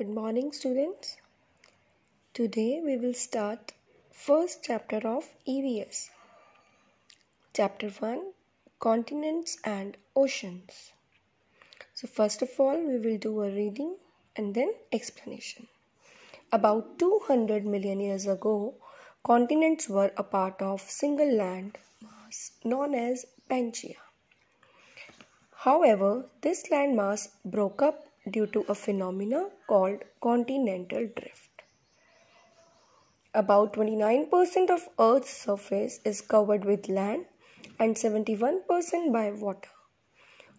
Good morning students. Today we will start first chapter of EVS. Chapter 1 Continents and Oceans. So first of all we will do a reading and then explanation. About 200 million years ago continents were a part of single land mass known as Pangaea. However, this landmass broke up due to a phenomena called continental drift. About 29% of Earth's surface is covered with land and 71% by water.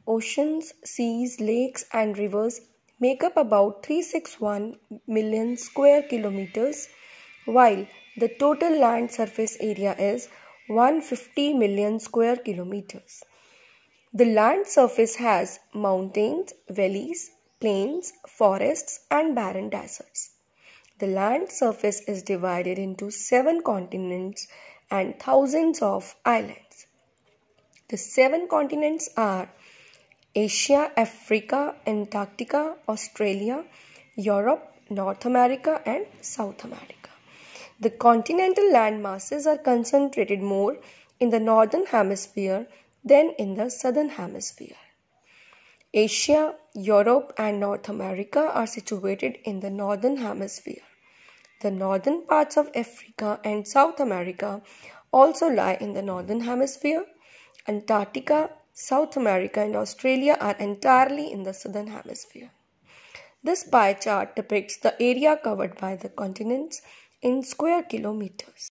Oceans, seas, lakes, and rivers make up about 361 million square kilometers, while the total land surface area is 150 million square kilometers. The land surface has mountains, valleys, plains, forests, and barren deserts. The land surface is divided into seven continents and thousands of islands. The seven continents are Asia, Africa, Antarctica, Australia, Europe, North America, and South America. The continental land masses are concentrated more in the northern hemisphere than in the southern hemisphere. Asia, Europe, and North America are situated in the northern hemisphere. The northern parts of Africa and South America also lie in the northern hemisphere. Antarctica, South America, and Australia are entirely in the southern hemisphere. This pie chart depicts the area covered by the continents in square kilometers.